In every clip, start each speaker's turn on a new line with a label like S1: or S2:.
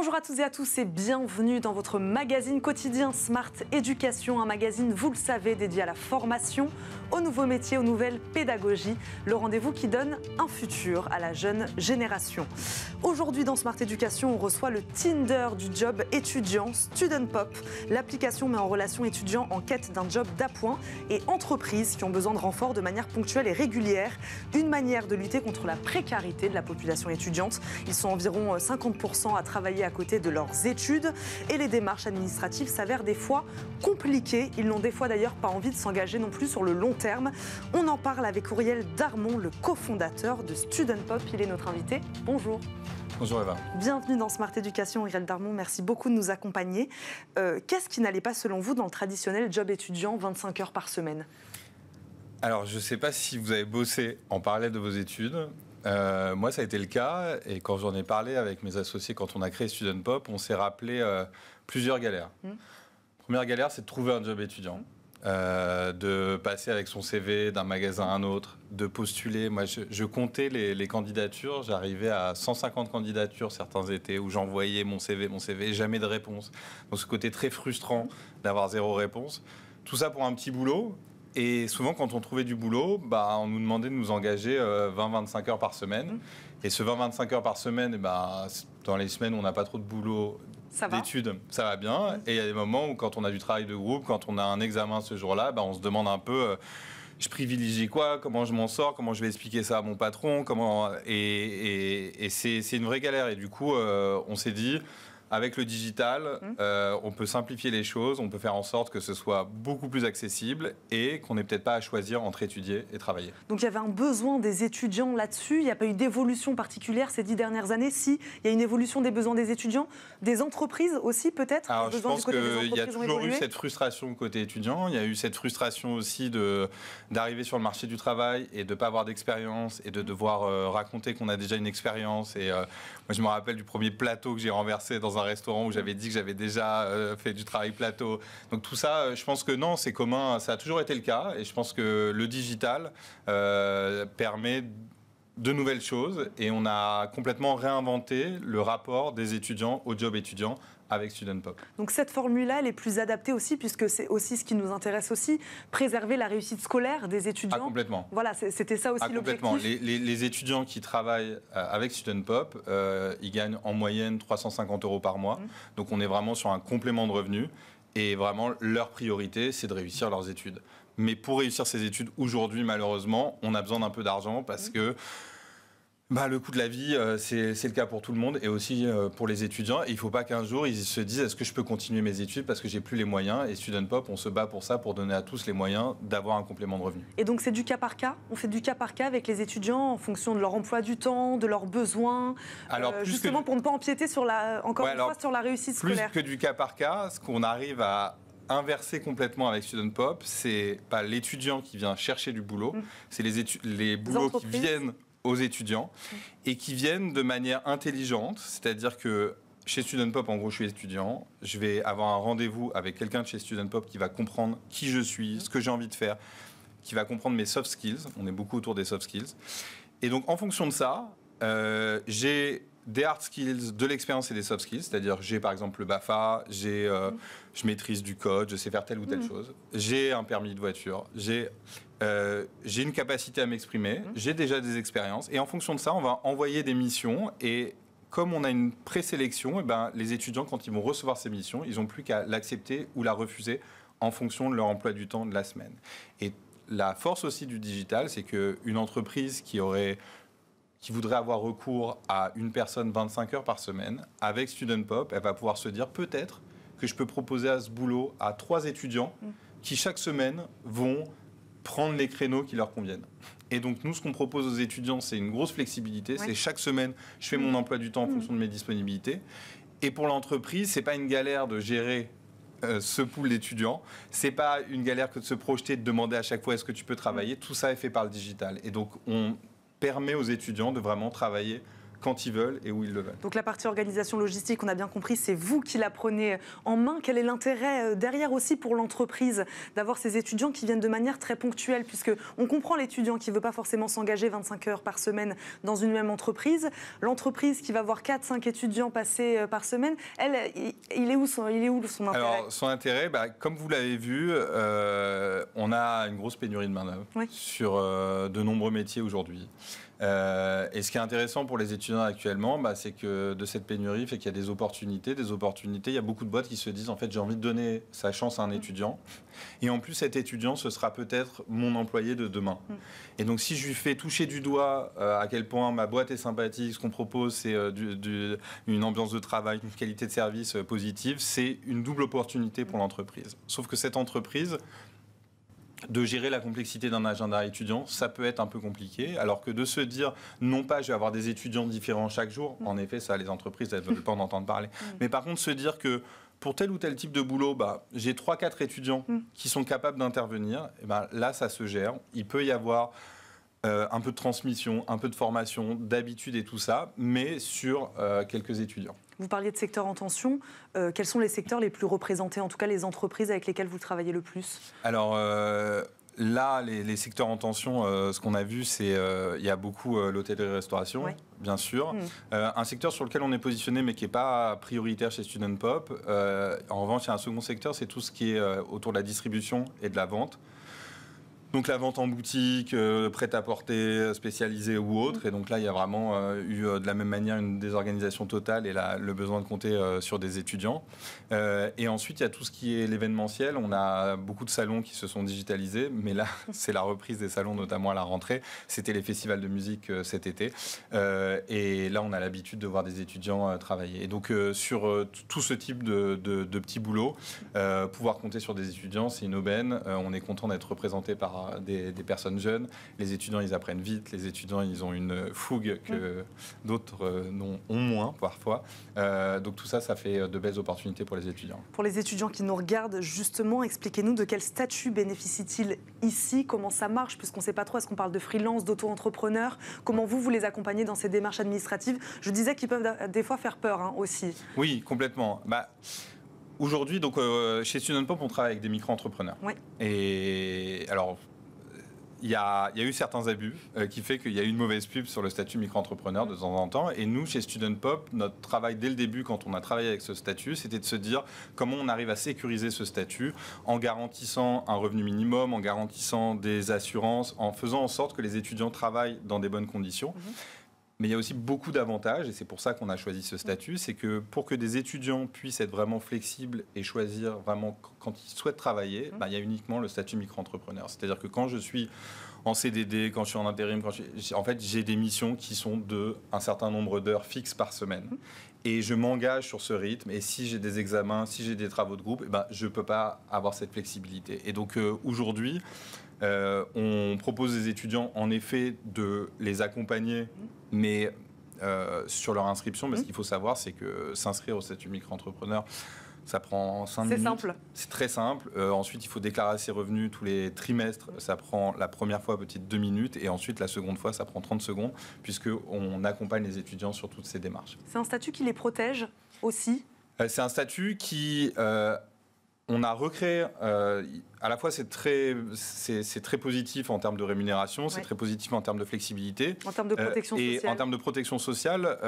S1: Bonjour à toutes et à tous et bienvenue dans votre magazine quotidien Smart Education, un magazine, vous le savez, dédié à la formation, au nouveaux métier, aux nouvelles pédagogies, le rendez-vous qui donne un futur à la jeune génération. Aujourd'hui dans Smart Education, on reçoit le Tinder du job étudiant Student Pop. L'application met en relation étudiants en quête d'un job d'appoint et entreprises qui ont besoin de renforts de manière ponctuelle et régulière. Une manière de lutter contre la précarité de la population étudiante. Ils sont environ 50% euh, à travailler à côté de leurs études et les démarches administratives s'avèrent des fois compliquées. Ils n'ont des fois d'ailleurs pas envie de s'engager non plus sur le long on en parle avec Auriel Darmon, le cofondateur de Student Pop. Il est notre invité. Bonjour. Bonjour Eva. Bienvenue dans Smart Education, Auriel Darmon. Merci beaucoup de nous accompagner. Euh, qu'est-ce qui n'allait pas selon vous dans le traditionnel job étudiant 25 heures par semaine
S2: alors, je ne sais pas si vous avez bossé en parallèle de vos études, euh, moi, ça a été le cas. Et quand j'en ai parlé avec mes associés, quand on a créé Student Pop, on s'est rappelé euh, plusieurs galères. Hum. Première galère, c'est de trouver un job étudiant. Euh, de passer avec son CV d'un magasin à un autre, de postuler. Moi, je, comptais les, candidatures, j'arrivais à 150 candidatures certains étés où j'envoyais mon CV, mon CV, jamais de réponse. Donc ce côté très frustrant d'avoir zéro réponse. Tout ça pour un petit boulot. Et souvent, quand on trouvait du boulot, bah, on nous demandait de nous engager 20-25 euh, heures par semaine. Et ce 20-25 heures par semaine, bah, dans les semaines où on n'a pas trop de boulot, d'études, ça va bien. Mm. Et il y a des moments où, quand on a du travail de groupe, quand on a un examen ce jour-là, bah, on se demande un peu. Euh, je privilégie quoi, comment je m'en sors, comment je vais expliquer ça à mon patron, comment et, c'est une vraie galère. Et du coup, euh, on s'est dit, avec le digital, mmh. euh, on peut simplifier les choses, on peut faire en sorte que ce soit beaucoup plus accessible et qu'on n'ait peut-être pas à choisir entre étudier et travailler.
S1: Donc il y avait un besoin des étudiants là-dessus. Il n'y a pas eu d'évolution particulière ces dix dernières années. Si, il y a une évolution des besoins des étudiants, des entreprises aussi peut-être. Alors je pense qu'il y a toujours eu cette
S2: frustration côté étudiant. Il y a eu cette frustration aussi de d'arriver sur le marché du travail et de ne pas avoir d'expérience et de devoir euh, raconter qu'on a déjà une expérience. Et euh, moi je me rappelle du premier plateau que j'ai renversé dans un restaurant où j'avais dit que j'avais déjà euh, fait du travail plateau. Donc tout ça, euh, je pense que non, c'est commun. Ça a toujours été le cas. Et je pense que le digital euh, permet de nouvelles choses et on a complètement réinventé le rapport des étudiants au job étudiant avec Student
S1: Pop. Donc cette formule-là, elle est plus adaptée aussi, puisque c'est aussi ce qui nous intéresse aussi, préserver la réussite scolaire des étudiants. Ah, complètement. Voilà, c'était ça aussi ah, l'objectif.
S2: Les, étudiants qui travaillent euh, avec Student Pop, euh, ils gagnent en moyenne 350 euros par mois. Mmh. Donc on est vraiment sur un complément de revenus. Et vraiment, leur priorité, c'est de réussir leurs études. Mais pour réussir ses études aujourd'hui, malheureusement, on a besoin d'un peu d'argent parce mmh. que bah, le coût de la vie, euh, c'est le cas pour tout le monde et aussi euh, pour les étudiants. il ne faut pas qu'un jour, ils se disent est-ce que je peux continuer mes études parce que j'ai plus les moyens. Et Student Pop, on se bat pour ça, pour donner à tous les moyens d'avoir un complément de revenu.
S1: Et donc, c'est du cas par cas On fait du cas par cas avec les étudiants en fonction de leur emploi du temps, de leurs besoins alors, euh, justement, pour ne pas empiéter sur la, encore une fois sur la réussite scolaire Plus
S2: que du cas par cas, ce qu'on arrive à inversé complètement avec Student Pop. C'est pas l'étudiant qui vient chercher du boulot, mm. c'est les, les boulots qui viennent aux étudiants mm. et qui viennent de manière intelligente, c'est-à-dire que chez Student Pop, en gros, je suis étudiant. Je vais avoir un rendez-vous avec quelqu'un de chez Student Pop qui va comprendre qui je suis, mm. ce que j'ai envie de faire, qui va comprendre mes soft skills. On est beaucoup autour des soft skills. Et donc, en fonction de ça, euh, j'ai des hard skills, de l'expérience et des soft skills. C'est-à-dire, j'ai par exemple le BAFA, j'ai, euh, je maîtrise du code, je sais faire telle ou telle mm. chose. J'ai un permis de voiture, j'ai, euh, j'ai une capacité à m'exprimer, mm. j'ai déjà des expériences. Et en fonction de ça, on va envoyer des missions. Et comme on a une présélection, et eh ben, les étudiants, quand ils vont recevoir ces missions, ils n'ont plus qu'à l'accepter ou la refuser en fonction de leur emploi du temps de la semaine. Et la force aussi du digital, c'est qu'une entreprise qui aurait qui voudrait avoir recours à une personne 25 heures par semaine, avec Student Pop, elle va pouvoir se dire peut-être que je peux proposer à ce boulot à trois étudiants mm. qui chaque semaine vont prendre les créneaux qui leur conviennent. Et donc nous, ce qu'on propose aux étudiants, c'est une grosse flexibilité. C'est chaque semaine, je fais mon mm. emploi du temps en mm. fonction de mes disponibilités. Et pour l'entreprise, c'est pas une galère de gérer euh, ce pool d'étudiants. C'est pas une galère que de se projeter, de demander à chaque fois est-ce que tu peux travailler. Tout ça est fait par le digital. Et donc on permet aux étudiants de vraiment travailler quand ils veulent et où ils le veulent.
S1: Donc la partie organisation logistique, on a bien compris, c'est vous qui la prenez en main. Quel est l'intérêt euh, derrière aussi pour l'entreprise d'avoir ces étudiants qui viennent de manière très ponctuelle Puisque on comprend l'étudiant qui ne veut pas forcément s'engager 25 heures par semaine dans une même entreprise. L'entreprise qui va voir 4-5 étudiants passer euh, par semaine, elle, il est où son, il est où son intérêt
S2: Alors son intérêt, bah, comme vous l'avez vu, euh, on a une grosse pénurie de main-d'œuvre sur de nombreux métiers aujourd'hui. Euh, et ce qui est intéressant pour les étudiants actuellement, bah, c'est que de cette pénurie, fait qu'il y a des opportunités, des opportunités. Il y a beaucoup de boîtes qui se disent en fait j'ai envie de donner sa chance à un mm. étudiant, et en plus cet étudiant ce sera peut-être mon employé de demain. Mm. Et donc si je lui fais toucher du doigt euh, à quel point ma boîte est sympathique, ce qu'on propose c'est euh, une ambiance de travail, une qualité de service positive, c'est une double opportunité pour l'entreprise. Sauf que cette entreprise de gérer la complexité d'un agenda étudiant, ça peut être un peu compliqué. Alors que de se dire, non pas je vais avoir des étudiants différents chaque jour, mm. en effet, ça, les entreprises, elles ne veulent pas en entendre parler. Mm. Mais par contre, se dire que pour tel ou tel type de boulot, bah, j'ai 3-4 étudiants mm. qui sont capables d'intervenir, et ben là, ça se gère. Il peut y avoir euh, un peu de transmission, un peu de formation, d'habitude et tout ça, mais sur euh, quelques étudiants.
S1: Vous parliez de secteurs en tension. Euh, quels sont les secteurs les plus représentés, en tout cas les entreprises avec lesquelles vous travaillez le plus
S2: Alors. Euh, là, les, secteurs en tension, euh, ce qu'on a vu, c'est il y a beaucoup l'hôtellerie-restauration, bien sûr. Hmm. un secteur sur lequel on est positionné, mais qui n'est pas prioritaire chez Student Pop. en revanche, il y a un second secteur, c'est tout ce qui est autour de la distribution et de la vente. Donc la vente en boutique, prête euh, prêt-à-porter spécialisé ou autre. Et donc là, il y a vraiment euh, eu euh, de la même manière une désorganisation totale et le besoin de compter sur des étudiants. et ensuite, il y a tout ce qui est l'événementiel. On a beaucoup de salons qui se sont digitalisés, mais là, c'est la reprise des salons, notamment à la rentrée. C'était les festivals de musique cet été. et là, on a l'habitude de voir des étudiants travailler. Et donc sur tout ce type de, de, de petits boulots, pouvoir compter sur des étudiants, c'est une aubaine. on est content d'être représenté par des, personnes jeunes. Les étudiants, ils apprennent vite. Les étudiants, ils ont une fougue que d'autres euh, ont moins parfois. Euh, donc tout ça, ça fait euh, de belles opportunités pour les étudiants.
S1: Pour les étudiants qui nous regardent, justement, expliquez-nous de quel statut bénéficient-ils ici Comment ça marche Puisqu'on ne sait pas trop, est-ce qu'on parle de freelance, d'auto-entrepreneur Comment vous, vous les accompagnez dans ces démarches administratives Je disais qu'ils peuvent des fois faire peur hein, aussi.
S2: Oui, complètement. Bah, Aujourd'hui, donc euh, chez Student Pop, on travaille avec des micro-entrepreneurs. Ouais. Et alors, euh, il y, a, eu certains abus euh, qui fait qu'il y a eu une mauvaise pub sur le statut micro-entrepreneur de temps en temps. Et nous, chez Student Pop, notre travail dès le début, quand on a travaillé avec ce statut, c'était de se dire comment on arrive à sécuriser ce statut en garantissant un revenu minimum, en garantissant des assurances, en faisant en sorte que les étudiants travaillent dans des bonnes conditions. Mhm. Mais il y a aussi beaucoup d'avantages, et c'est pour ça qu'on a choisi ce statut, c'est que pour que des étudiants puissent être vraiment flexibles et choisir vraiment quand ils souhaitent travailler, mhm. bah, il y a uniquement le statut micro-entrepreneur. C'est-à-dire que quand je suis en CDD, quand je suis en intérim, en fait, j'ai des missions qui sont de un certain nombre d'heures fixes par semaine. Mhm et je m'engage sur ce rythme. Et si j'ai des examens, si j'ai des travaux de groupe, eh ben, je ne peux pas avoir cette flexibilité. Et donc euh, aujourd'hui, euh, on propose aux étudiants, en effet, de les accompagner, mais euh, sur leur inscription, parce mmh. qu'il faut savoir, c'est que s'inscrire au statut micro-entrepreneur, ça prend 5 minutes. C'est simple. C'est très simple. Euh, ensuite, il faut déclarer ses revenus tous les trimestres. Ça prend la première fois peut-être, 2 minutes et ensuite la seconde fois, ça prend 30 secondes puisqu'on accompagne les étudiants sur toutes ces démarches.
S1: C'est un statut qui les protège aussi
S2: euh, C'est un statut qui... Euh, on a recréé, à la fois c'est très, c'est, très positif en termes de rémunération, c'est très positif en termes de flexibilité. En termes de protection sociale. Et en termes de protection sociale,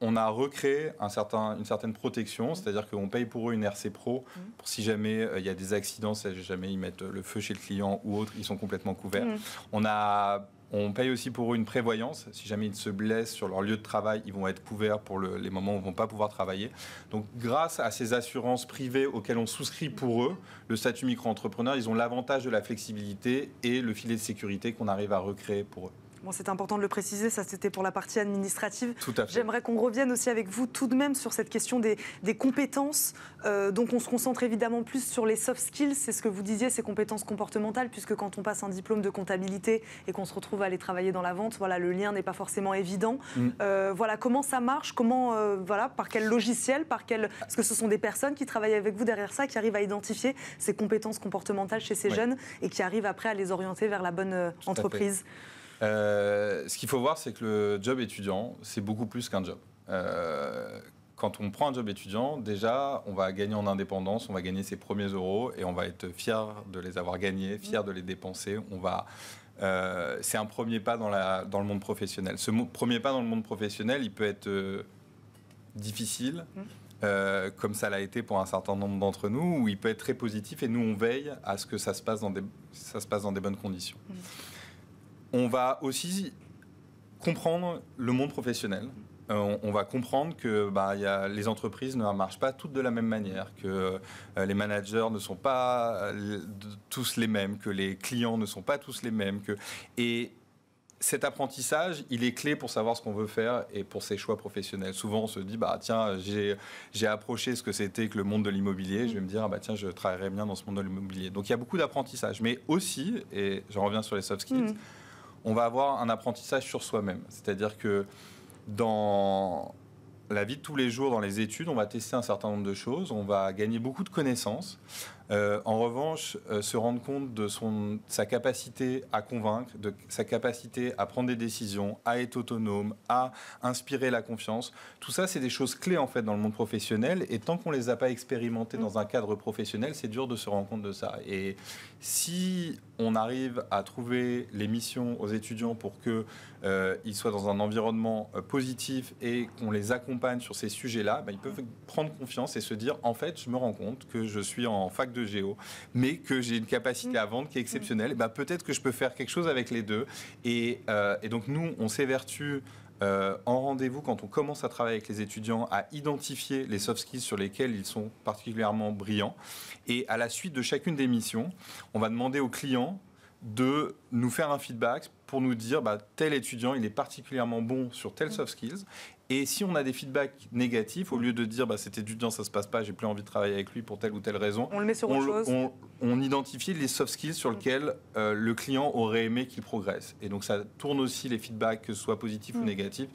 S2: on a recréé une certaine protection, mm. c'est-à-dire qu'on paye pour eux une RC Pro, mm. pour si jamais euh, il y a des accidents, si jamais ils mettent le feu chez le client ou autre, ils sont complètement couverts. Mm. On a paye aussi pour eux une prévoyance. Si jamais ils se blessent sur leur lieu de travail, ils vont être couverts pour les moments où ils ne vont pas pouvoir travailler. Donc, grâce à ces assurances privées auxquelles on souscrit pour eux, le statut micro-entrepreneur, ils ont l'avantage de la flexibilité et le filet de sécurité qu'on arrive à recréer pour eux
S1: c'est important de le préciser, ça c'était pour la partie administrative. J'aimerais qu'on revienne aussi avec vous tout de même sur cette question des, compétences. Euh, donc on se concentre évidemment plus sur les soft skills, c'est ce que vous disiez, ces compétences comportementales, puisque quand on passe un diplôme de comptabilité et qu'on se retrouve à aller travailler dans la vente, voilà, le lien n'est pas forcément évident. Mm. Euh, voilà, comment ça marche euh, par quel logiciel par Parce que ce sont des personnes qui travaillent avec vous derrière ça, qui arrivent à identifier ces compétences comportementales chez ces jeunes et qui arrivent après à les orienter vers la bonne entreprise.
S2: Euh, ce qu'il faut voir, c'est que le job étudiant, c'est beaucoup plus qu'un job. Euh, quand on prend un job étudiant, déjà, on va gagner en indépendance, on va gagner ses premiers euros et on va être fier de les avoir gagnés, fier de les dépenser. On va euh, c'est un premier pas dans, la, dans, le monde professionnel. Ce premier pas dans le monde professionnel, il peut être difficile, mmh. comme ça l'a été pour un certain nombre d'entre nous, ou il peut être très positif et nous, on veille à ce que ça se passe dans des, ça se passe dans des bonnes conditions. Mmh. On va aussi comprendre le monde professionnel. Euh, on, va comprendre que bah, les entreprises ne marchent pas toutes de la même manière, que euh, les managers ne sont pas euh, tous les mêmes, que les clients ne sont pas tous les mêmes. Que... Et cet apprentissage, il est clé pour savoir ce qu'on veut faire et pour ses choix professionnels. Souvent, on se dit, bah, tiens, j'ai approché ce que c'était que le monde de l'immobilier. Je vais me dire, ah, bah tiens, je travaillerai bien dans ce monde de l'immobilier. Donc, il y a beaucoup d'apprentissage, mais aussi, et je reviens sur les soft skills. Mm on va avoir un apprentissage sur soi-même. C'est-à-dire que dans la vie de tous les jours, dans les études, on va tester un certain nombre de choses, on va gagner beaucoup de connaissances. Euh, en revanche, euh, se rendre compte de son, sa capacité à convaincre, de sa capacité à prendre des décisions, à être autonome, à inspirer la confiance, tout ça, c'est des choses clés en fait dans le monde professionnel. Et tant qu'on ne les a pas expérimentées mm. dans un cadre professionnel, c'est dur de se rendre compte de ça. Et si on arrive à trouver les missions aux étudiants pour qu'ils euh, soient dans un environnement positif et qu'on les accompagne sur ces sujets-là, bah, ils peuvent mm. prendre confiance et se dire en fait, je me rends compte que je suis en fac de géo, mais que j'ai une capacité à vendre qui est mm. exceptionnelle, bah, peut-être que je peux faire quelque chose avec les deux. Et, euh, donc nous, on s'évertue euh, en rendez-vous quand on commence à travailler avec les étudiants à identifier les soft skills sur lesquels ils sont particulièrement brillants. Et à la suite de chacune des missions, on va demander aux clients de nous faire un feedback pour nous dire bah, tel étudiant il est particulièrement bon sur tel mm. soft skills et si on a des feedbacks négatifs, au lieu de dire bah, cet étudiant ça se passe pas, j'ai plus envie de travailler avec lui pour telle ou telle raison, on identifie les soft skills sur mm. lesquels euh, le client aurait aimé qu'il progresse. Et donc ça tourne aussi les feedbacks, que ce soit positifs ou mm. négatifs,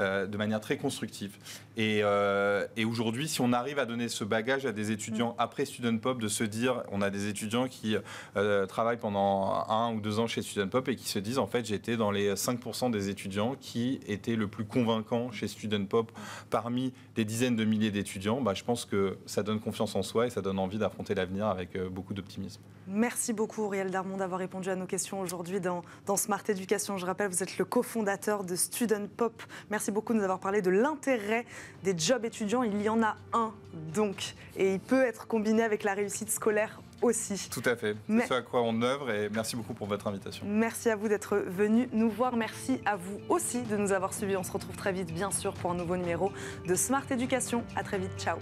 S2: euh, de manière très constructive. Euh, et, aujourd'hui, si on arrive à donner ce bagage à des étudiants mm. après Student Pop, de se dire, on a des étudiants qui euh, travaillent pendant un ou deux ans chez Student Pop et qui se disent, en fait, j'étais dans les 5% des étudiants qui étaient le plus convaincants chez Student Pop parmi des dizaines de milliers d'étudiants, bah, je pense que ça donne confiance en soi et ça donne envie d'affronter l'avenir avec beaucoup d'optimisme.
S1: Merci beaucoup, Auriel Darmon, d'avoir répondu à nos questions aujourd'hui dans, dans Smart Education. Je rappelle, vous êtes le cofondateur de Student Pop. Merci beaucoup de nous avoir parlé de l'intérêt des jobs étudiants. Il y en a un, donc, et il peut être combiné avec la réussite scolaire aussi. Tout
S2: à fait. C'est à quoi on œuvre et merci beaucoup pour votre invitation.
S1: Merci à vous d'être venu nous voir. Merci à vous aussi de nous avoir suivis. On se retrouve très vite, bien sûr, pour un nouveau numéro de Smart Education. À très vite. Ciao.